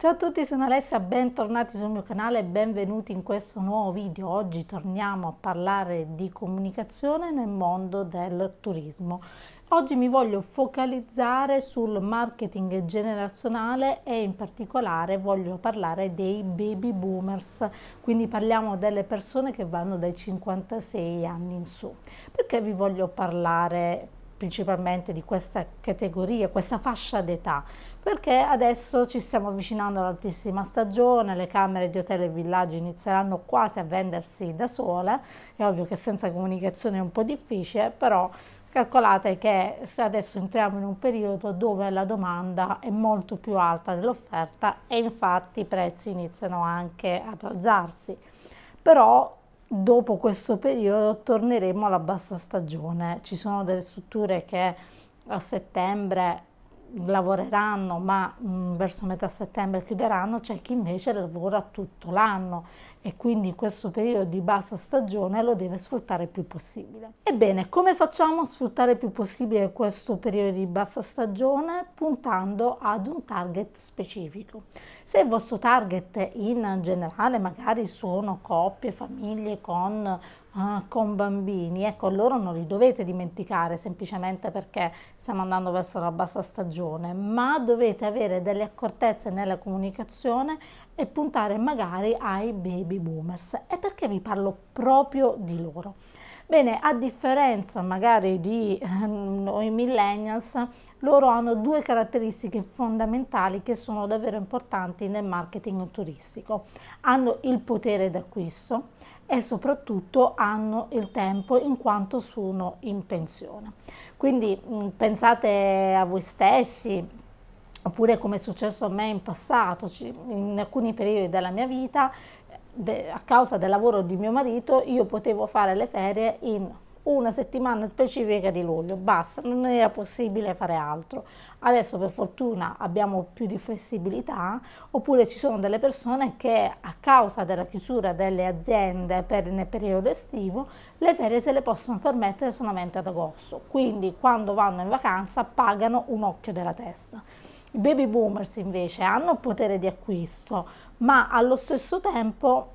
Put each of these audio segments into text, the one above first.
Ciao a tutti, sono Alessia, bentornati sul mio canale e benvenuti in questo nuovo video. Oggi torniamo a parlare di comunicazione nel mondo del turismo. Oggi mi voglio focalizzare sul marketing generazionale e in particolare voglio parlare dei baby boomers, quindi parliamo delle persone che vanno dai 56 anni in su. Perché vi voglio parlare principalmente di questa categoria, questa fascia d'età, perché adesso ci stiamo avvicinando all'altissima stagione, le camere di hotel e villaggi inizieranno quasi a vendersi da sole, è ovvio che senza comunicazione è un po' difficile, però calcolate che adesso entriamo in un periodo dove la domanda è molto più alta dell'offerta e infatti i prezzi iniziano anche ad alzarsi. Però dopo questo periodo torneremo alla bassa stagione. Ci sono delle strutture che a settembre lavoreranno ma mh, mm, verso metà settembre chiuderanno, c'è chi invece lavora tutto l'anno e quindi questo periodo di bassa stagione lo deve sfruttare il più possibile. Ebbene, come facciamo a sfruttare il più possibile questo periodo di bassa stagione? Puntando ad un target specifico. Se il vostro target in generale magari sono coppie, famiglie con Ah, con bambini, ecco loro non li dovete dimenticare semplicemente perché stiamo andando verso la bassa stagione, ma dovete avere delle accortezze nella comunicazione e puntare magari ai baby boomers. E perché vi parlo proprio di loro? Bene, a differenza magari di ehm, noi millennials, loro hanno due caratteristiche fondamentali che sono davvero importanti nel marketing turistico. Hanno il potere d'acquisto e soprattutto hanno il tempo in quanto sono in pensione. Quindi mm, pensate a voi stessi, oppure come è successo a me in passato, in alcuni periodi della mia vita de, a causa del lavoro di mio marito io potevo fare le ferie in una settimana specifica di luglio, basta, non era possibile fare altro. Adesso per fortuna abbiamo più di flessibilità, oppure ci sono delle persone che a causa della chiusura delle aziende per, nel periodo estivo, le ferie se le possono permettere solamente ad agosto, quindi quando vanno in vacanza pagano un occhio della testa. I baby boomers invece hanno potere di acquisto, ma allo stesso tempo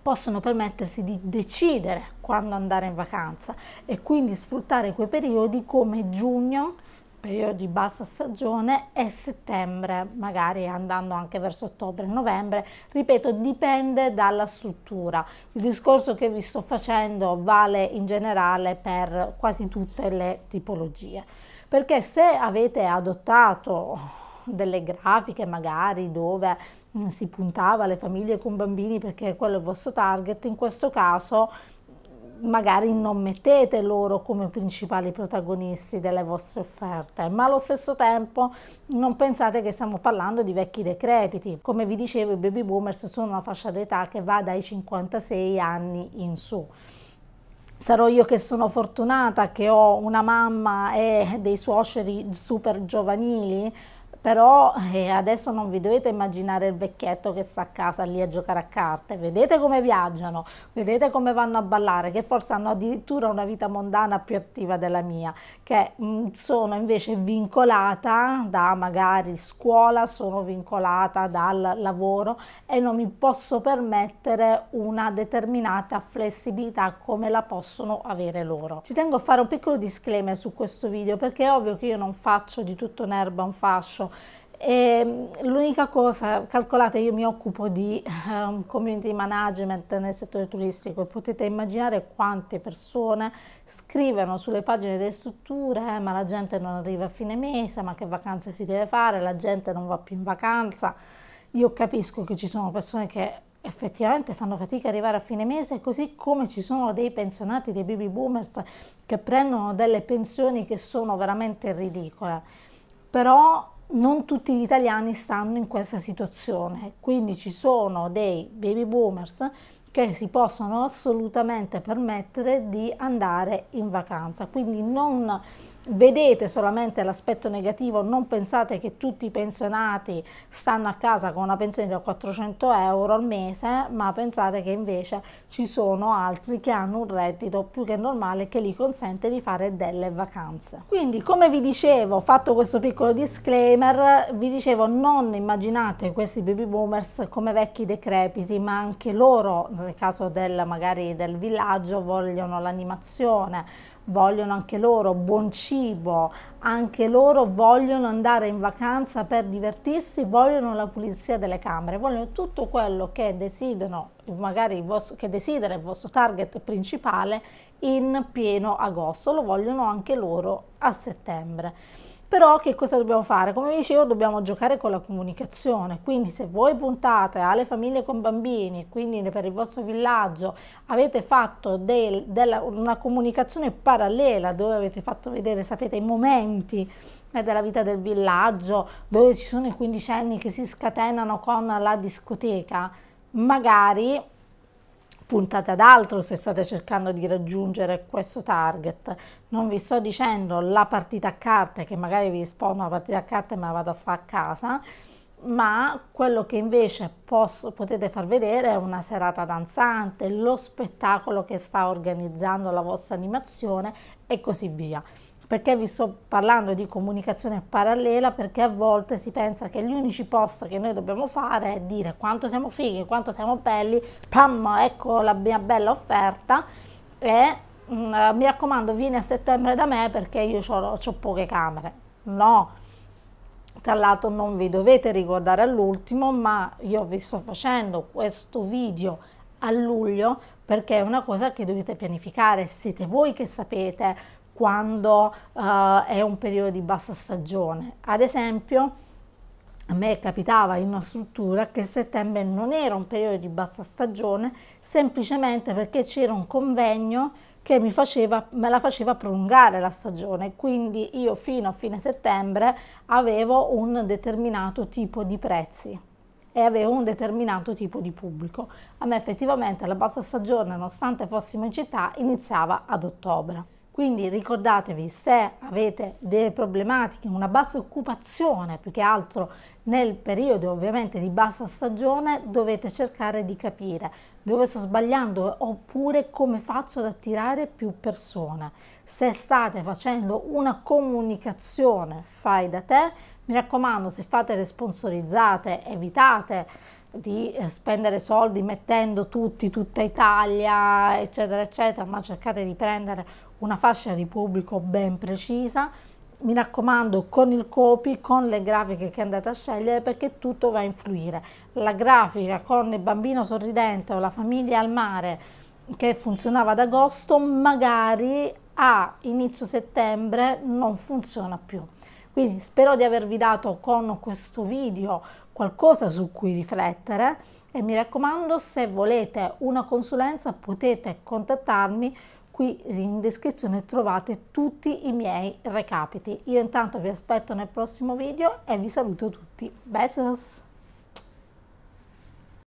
possono permettersi di decidere quando andare in vacanza e quindi sfruttare quei periodi come giugno, periodo di bassa stagione, e settembre, magari andando anche verso ottobre, novembre, ripeto, dipende dalla struttura. Il discorso che vi sto facendo vale in generale per quasi tutte le tipologie perché se avete adottato delle grafiche magari dove mm, si puntava alle famiglie con bambini perché quello è il vostro target, in questo caso magari non mettete loro come principali protagonisti delle vostre offerte, ma allo stesso tempo non pensate che stiamo parlando di vecchi decrepiti. Come vi dicevo, i baby boomers sono una fascia d'età che va dai 56 anni in su. Sarò io che sono fortunata che ho una mamma e dei suoceri super giovanili? Però eh, adesso non vi dovete immaginare il vecchietto che sta a casa lì a giocare a carte, vedete come viaggiano, vedete come vanno a ballare, che forse hanno addirittura una vita mondana più attiva della mia, che mh, mm, sono invece vincolata da magari scuola, sono vincolata dal lavoro e non mi posso permettere una determinata flessibilità come la possono avere loro. Ci tengo a fare un piccolo disclaimer su questo video perché è ovvio che io non faccio di tutto un'erba un fascio, Ehm, l'unica cosa, calcolate, io mi occupo di um, community management nel settore turistico e potete immaginare quante persone scrivono sulle pagine delle strutture, eh, ma la gente non arriva a fine mese, ma che vacanze si deve fare, la gente non va più in vacanza. Io capisco che ci sono persone che effettivamente fanno fatica ad arrivare a fine mese, così come ci sono dei pensionati, dei baby boomers che prendono delle pensioni che sono veramente ridicole. Però non tutti gli italiani stanno in questa situazione, quindi ci sono dei baby boomers che si possono assolutamente permettere di andare in vacanza, quindi non vedete solamente l'aspetto negativo, non pensate che tutti i pensionati stanno a casa con una pensione da 400 euro al mese, ma pensate che invece ci sono altri che hanno un reddito più che normale che gli consente di fare delle vacanze. Quindi come vi dicevo, fatto questo piccolo disclaimer, vi dicevo non immaginate questi baby boomers come vecchi decrepiti, ma anche loro nel caso del, magari del villaggio vogliono l'animazione vogliono anche loro buon cibo, anche loro vogliono andare in vacanza per divertirsi, vogliono la pulizia delle camere, vogliono tutto quello che desiderano, magari vostro, che desidera il vostro target principale in pieno agosto, lo vogliono anche loro a settembre. Però che cosa dobbiamo fare? Come vi dicevo, dobbiamo giocare con la comunicazione, quindi se voi puntate alle famiglie con bambini, quindi per il vostro villaggio avete fatto del, della, una comunicazione parallela dove avete fatto vedere, sapete, i momenti eh, della vita del villaggio, dove ci sono i quindicenni che si scatenano con la discoteca, magari puntate ad altro se state cercando di raggiungere questo target. Non vi sto dicendo la partita a carte, che magari vi rispondo una partita a carte me la vado a fare a casa, ma quello che invece posso, potete far vedere è una serata danzante, lo spettacolo che sta organizzando la vostra animazione e così via. Perché vi sto parlando di comunicazione parallela? Perché a volte si pensa che gli unici post che noi dobbiamo fare è dire quanto siamo fighi, quanto siamo belli, pam, ecco la mia bella offerta e mh, mm, mi raccomando vieni a settembre da me perché io ho poche camere. No, tra l'altro non vi dovete ricordare all'ultimo, ma io vi sto facendo questo video a luglio perché è una cosa che dovete pianificare, siete voi che sapete quando uh, è un periodo di bassa stagione. Ad esempio, a me capitava in una struttura che settembre non era un periodo di bassa stagione, semplicemente perché c'era un convegno che mi faceva, me la faceva prolungare la stagione, quindi io fino a fine settembre avevo un determinato tipo di prezzi e avevo un determinato tipo di pubblico. A me effettivamente la bassa stagione, nonostante fossimo in città, iniziava ad ottobre. Quindi ricordatevi se avete delle problematiche, una bassa occupazione più che altro nel periodo ovviamente di bassa stagione, dovete cercare di capire dove sto sbagliando oppure come faccio ad attirare più persone. Se state facendo una comunicazione fai da te, mi raccomando se fate le sponsorizzate evitate di eh, spendere soldi mettendo tutti, tutta Italia, eccetera, eccetera, ma cercate di prendere una fascia di pubblico ben precisa. Mi raccomando, con il copy, con le grafiche che andate a scegliere, perché tutto va a influire. La grafica con il bambino sorridente o la famiglia al mare che funzionava ad agosto, magari a inizio settembre non funziona più. Quindi spero di avervi dato con questo video qualcosa su cui riflettere e mi raccomando se volete una consulenza potete contattarmi qui in descrizione trovate tutti i miei recapiti io intanto vi aspetto nel prossimo video e vi saluto tutti besos